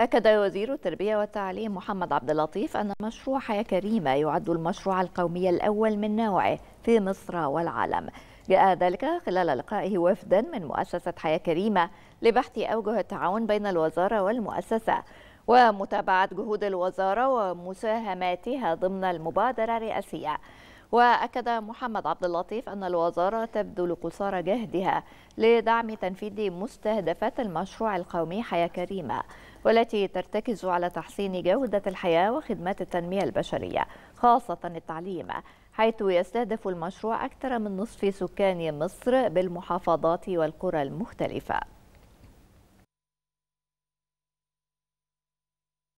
أكد وزير التربية والتعليم محمد عبد اللطيف أن مشروع حياة كريمة يعد المشروع القومي الأول من نوعه في مصر والعالم جاء ذلك خلال لقائه وفدا من مؤسسة حياة كريمة لبحث أوجه التعاون بين الوزارة والمؤسسة ومتابعة جهود الوزارة ومساهماتها ضمن المبادرة الرئاسية وأكد محمد عبد اللطيف أن الوزارة تبذل قصارى جهدها لدعم تنفيذ مستهدفات المشروع القومي حياة كريمة والتي ترتكز على تحسين جودة الحياة وخدمات التنمية البشرية خاصة التعليم حيث يستهدف المشروع أكثر من نصف سكان مصر بالمحافظات والقرى المختلفة